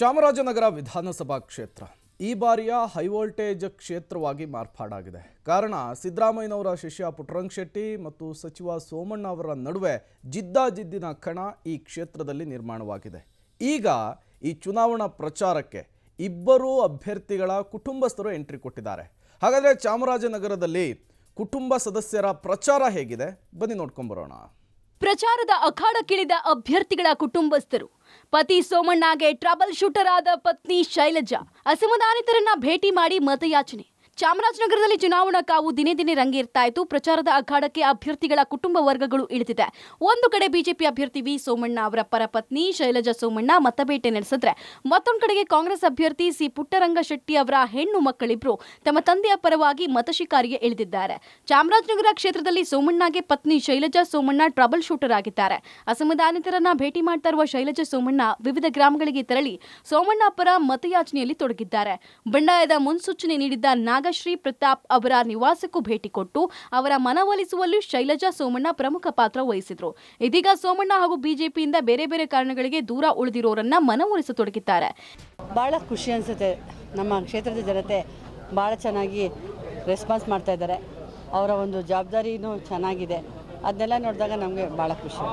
ಚಾಮರಾಜನಗರ ವಿಧಾನಸಭಾ ಕ್ಷೇತ್ರ ಈ ಬಾರಿಯ ಹೈವೋಲ್ಟೇಜ್ ಕ್ಷೇತ್ರವಾಗಿ ಮಾರ್ಪಾಡಾಗಿದೆ ಕಾರಣ ಸಿದ್ದರಾಮಯ್ಯನವರ ಶಿಷ್ಯ ಪುಟ್ಟರಂಗ್ ಶೆಟ್ಟಿ ಮತ್ತು ಸಚಿವ ಸೋಮಣ್ಣ ಅವರ ನಡುವೆ ಜಿದ್ದಾಜಿದ್ದಿನ ಕಣ ಈ ಕ್ಷೇತ್ರದಲ್ಲಿ ನಿರ್ಮಾಣವಾಗಿದೆ ಈಗ ಈ ಚುನಾವಣಾ ಪ್ರಚಾರಕ್ಕೆ ಇಬ್ಬರೂ ಅಭ್ಯರ್ಥಿಗಳ ಕುಟುಂಬಸ್ಥರು ಎಂಟ್ರಿ ಕೊಟ್ಟಿದ್ದಾರೆ ಹಾಗಾದರೆ ಚಾಮರಾಜನಗರದಲ್ಲಿ ಕುಟುಂಬ ಸದಸ್ಯರ ಪ್ರಚಾರ ಹೇಗಿದೆ ಬನ್ನಿ ನೋಡ್ಕೊಂಬರೋಣ ಪ್ರಚಾರದ ಅಖಾಡಕ್ಕಿಳಿದ ಅಭ್ಯರ್ಥಿಗಳ ಕುಟುಂಬಸ್ಥರು ಪತಿ ಸೋಮಣ್ಣಗೆ ಟ್ರಬಲ್ ಶೂಟರ್ ಆದ ಪತ್ನಿ ಶೈಲಜಾ ಅಸಮಾಧಾನಿತರನ್ನ ಭೇಟಿ ಮಾಡಿ ಮತಯಾಚನೆ ಚಾಮರಾಜನಗರದಲ್ಲಿ ಚುನಾವಣಾ ಕಾವು ದಿನೇ ದಿನೇ ರಂಗೇರ್ತಾ ಇತ್ತು ಪ್ರಚಾರದ ಅಖಾಡಕ್ಕೆ ಅಭ್ಯರ್ಥಿಗಳ ಕುಟುಂಬ ವರ್ಗಗಳು ಇಳಿದಿದೆ ಒಂದು ಕಡೆ ಬಿಜೆಪಿ ಅಭ್ಯರ್ಥಿ ವಿ ಸೋಮಣ್ಣ ಅವರ ಪರ ಪತ್ನಿ ಶೈಲಜಾ ಸೋಮಣ್ಣ ಮತಬೇಟೆ ನಡೆಸಿದ್ರೆ ಮತ್ತೊಂದು ಕಡೆಗೆ ಕಾಂಗ್ರೆಸ್ ಅಭ್ಯರ್ಥಿ ಸಿ ಪುಟ್ಟರಂಗ ಶೆಟ್ಟಿ ಅವರ ಹೆಣ್ಣು ಮಕ್ಕಳಿಬ್ರು ತಮ್ಮ ತಂದೆಯ ಪರವಾಗಿ ಮತಶಿಕಾರಿಗೆ ಇಳಿದಿದ್ದಾರೆ ಚಾಮರಾಜನಗರ ಕ್ಷೇತ್ರದಲ್ಲಿ ಸೋಮಣ್ಣಗೆ ಪತ್ನಿ ಶೈಲಜಾ ಸೋಮಣ್ಣ ಟ್ರಬಲ್ ಶೂಟರ್ ಆಗಿದ್ದಾರೆ ಅಸಮಾಧಾನಿತರನ್ನ ಭೇಟಿ ಮಾಡ್ತಾ ಇರುವ ಶೈಲಜಾ ಸೋಮಣ್ಣ ವಿವಿಧ ಗ್ರಾಮಗಳಿಗೆ ತೆರಳಿ ಸೋಮಣ್ಣ ಪರ ಮತಯಾಚನೆಯಲ್ಲಿ ತೊಡಗಿದ್ದಾರೆ ಬಂಡಾಯದ ಮುನ್ಸೂಚನೆ ನೀಡಿದ್ದ ನಾಗ ಶ್ರೀ ಪ್ರತಾಪ್ ಅವರ ನಿವಾಸಕ್ಕೂ ಭೇಟಿ ಕೊಟ್ಟು ಅವರ ಮನವೊಲಿಸುವಲ್ಲಿ ಶೈಲಜಾ ಸೋಮಣ್ಣ ಪ್ರಮುಖ ಪಾತ್ರ ವಹಿಸಿದ್ರು ಇದೀಗ ಸೋಮಣ್ಣ ಹಾಗೂ ಬಿಜೆಪಿಯಿಂದ ಬೇರೆ ಬೇರೆ ಕಾರಣಗಳಿಗೆ ದೂರ ಉಳಿದಿರೋರನ್ನ ಮನವೊಲಿಸತೊಡಗಿದ್ದಾರೆ ಬಹಳ ಖುಷಿ ಅನ್ಸುತ್ತೆ ನಮ್ಮ ಕ್ಷೇತ್ರದ ಜನತೆ ಬಹಳ ಚೆನ್ನಾಗಿ ರೆಸ್ಪಾನ್ಸ್ ಮಾಡ್ತಾ ಇದ್ದಾರೆ ಅವರ ಒಂದು ಜವಾಬ್ದಾರಿನೂ ಚೆನ್ನಾಗಿದೆ ಅದನ್ನೆಲ್ಲ ನೋಡಿದಾಗ ನಮಗೆ ಭಾಳ ಖುಷಿ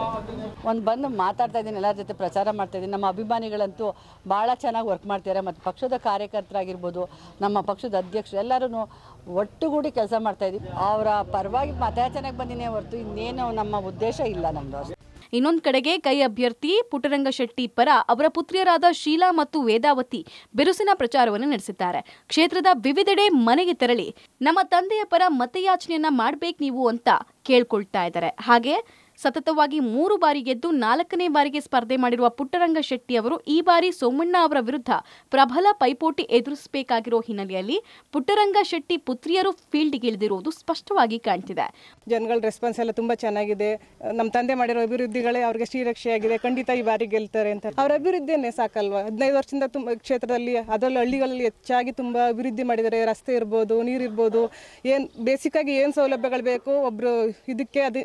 ಒಂದು ಬಂದು ಮಾತಾಡ್ತಾ ಇದ್ದೀನಿ ಎಲ್ಲರ ಜೊತೆ ಪ್ರಚಾರ ಮಾಡ್ತಾ ಇದ್ದೀನಿ ನಮ್ಮ ಅಭಿಮಾನಿಗಳಂತೂ ಭಾಳ ಚೆನ್ನಾಗಿ ವರ್ಕ್ ಮಾಡ್ತಾರೆ ಮತ್ತು ಪಕ್ಷದ ಕಾರ್ಯಕರ್ತರಾಗಿರ್ಬೋದು ನಮ್ಮ ಪಕ್ಷದ ಅಧ್ಯಕ್ಷರು ಎಲ್ಲರೂ ಒಟ್ಟುಗೂಡಿ ಕೆಲಸ ಮಾಡ್ತಾ ಇದ್ದೀವಿ ಅವರ ಪರವಾಗಿ ಮತಯಾಚನೆಗೆ ಬಂದಿನೇ ಹೊರತು ಇನ್ನೇನು ನಮ್ಮ ಉದ್ದೇಶ ಇಲ್ಲ ನಮ್ಮದು ಇನ್ನೊಂದು ಕಡೆಗೆ ಕೈ ಅಭ್ಯರ್ಥಿ ಪುಟ್ಟರಂಗ ಶೆಟ್ಟಿ ಪರ ಅವರ ಪುತ್ರಿಯರಾದ ಶೀಲಾ ಮತ್ತು ವೇದಾವತಿ ಬಿರುಸಿನ ಪ್ರಚಾರವನ್ನು ನಡೆಸಿದ್ದಾರೆ ಕ್ಷೇತ್ರದ ವಿವಿಧೆಡೆ ಮನೆಗೆ ತೆರಳಿ ನಮ್ಮ ತಂದೆಯ ಪರ ಮತಯಾಚನೆಯನ್ನ ಮಾಡ್ಬೇಕು ನೀವು ಅಂತ ಕೇಳ್ಕೊಳ್ತಾ ಇದ್ದಾರೆ ಹಾಗೆ ಸತತವಾಗಿ ಮೂರು ಬಾರಿ ಗೆದ್ದು ನಾಲ್ಕನೇ ಬಾರಿಗೆ ಸ್ಪರ್ಧೆ ಮಾಡಿರುವ ಪುಟ್ಟರಂಗ ಶೆಟ್ಟಿ ಅವರು ಈ ಬಾರಿ ಸೋಮಣ್ಣ ಅವರ ವಿರುದ್ಧ ಪ್ರಬಲ ಪೈಪೋಟಿ ಎದುರಿಸಬೇಕಾಗಿರೋ ಹಿನ್ನೆಲೆಯಲ್ಲಿ ಪುಟ್ಟರಂಗ ಶೆಟ್ಟಿ ಪುತ್ರಿಯರು ಇಳಿದಿರುವುದು ಸ್ಪಷ್ಟವಾಗಿ ಕಾಣ್ತಿದೆ ಜನಗಳ ರೆಸ್ಪಾನ್ಸ್ ಎಲ್ಲ ತುಂಬಾ ಚೆನ್ನಾಗಿದೆ ನಮ್ಮ ತಂದೆ ಮಾಡಿರೋ ಅಭಿವೃದ್ಧಿಗಳೇ ಅವರಿಗೆ ಶ್ರೀರಕ್ಷೆಯಾಗಿದೆ ಖಂಡಿತ ಈ ಬಾರಿ ಗೆಲ್ತಾರೆ ಅಂತ ಅವರ ಅಭಿವೃದ್ಧಿಯನ್ನೇ ಸಾಕಲ್ವಾ ಹದಿನೈದು ವರ್ಷದಿಂದ ತುಂಬ ಕ್ಷೇತ್ರದಲ್ಲಿ ಅದರಲ್ಲಿ ಹಳ್ಳಿಗಳಲ್ಲಿ ಹೆಚ್ಚಾಗಿ ತುಂಬಾ ಅಭಿವೃದ್ಧಿ ಮಾಡಿದ್ದಾರೆ ರಸ್ತೆ ಇರ್ಬೋದು ನೀರಿರ್ಬೋದು ಏನು ಆಗಿ ಏನು ಸೌಲಭ್ಯಗಳು ಬೇಕು ಒಬ್ಬರು ಇದಕ್ಕೆ ಅದು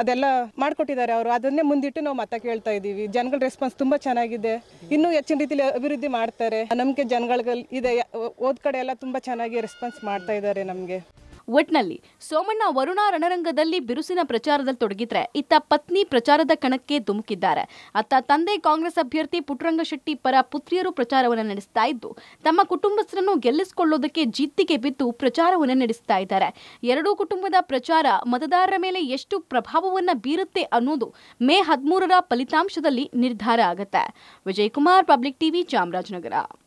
ಅದೆಲ್ಲ ಮಾಡ್ಕೊಟ್ಟಿದ್ದಾರೆ ಅವರು ಅದನ್ನೇ ಮುಂದಿಟ್ಟು ನಾವು ಮತ ಕೇಳ್ತಾ ಇದ್ದೀವಿ ಜನಗಳ ರೆಸ್ಪಾನ್ಸ್ ತುಂಬಾ ಚೆನ್ನಾಗಿದೆ ಇನ್ನೂ ಹೆಚ್ಚಿನ ರೀತಿಯಲ್ಲಿ ಅಭಿವೃದ್ಧಿ ಮಾಡ್ತಾರೆ ನಂಬಿಕೆ ಜನಗಳಿಗೆ ಇದೆ ಓದ್ ಕಡೆ ಎಲ್ಲ ತುಂಬಾ ಚೆನ್ನಾಗಿ ರೆಸ್ಪಾನ್ಸ್ ಮಾಡ್ತಾ ಇದ್ದಾರೆ ನಮಗೆ ಒಟ್ನಲ್ಲಿ ಸೋಮಣ್ಣ ವರುಣಾ ರಣರಂಗದಲ್ಲಿ ಬಿರುಸಿನ ಪ್ರಚಾರದಲ್ಲಿ ತೊಡಗಿದ್ರೆ ಇತ್ತ ಪತ್ನಿ ಪ್ರಚಾರದ ಕಣಕ್ಕೆ ಧುಮುಕಿದ್ದಾರೆ ಅತ್ತ ತಂದೆ ಕಾಂಗ್ರೆಸ್ ಅಭ್ಯರ್ಥಿ ಶೆಟ್ಟಿ ಪರ ಪುತ್ರಿಯರು ಪ್ರಚಾರವನ್ನು ನಡೆಸ್ತಾ ಇದ್ದು ತಮ್ಮ ಕುಟುಂಬಸ್ಥರನ್ನು ಗೆಲ್ಲಿಸಿಕೊಳ್ಳೋದಕ್ಕೆ ಜಿದ್ದಿಗೆ ಬಿದ್ದು ಪ್ರಚಾರವನ್ನು ನಡೆಸ್ತಾ ಇದ್ದಾರೆ ಎರಡೂ ಕುಟುಂಬದ ಪ್ರಚಾರ ಮತದಾರರ ಮೇಲೆ ಎಷ್ಟು ಪ್ರಭಾವವನ್ನು ಬೀರುತ್ತೆ ಅನ್ನೋದು ಮೇ ಹದಿಮೂರರ ಫಲಿತಾಂಶದಲ್ಲಿ ನಿರ್ಧಾರ ಆಗುತ್ತೆ ವಿಜಯಕುಮಾರ್ ಪಬ್ಲಿಕ್ ಟಿವಿ ಚಾಮರಾಜನಗರ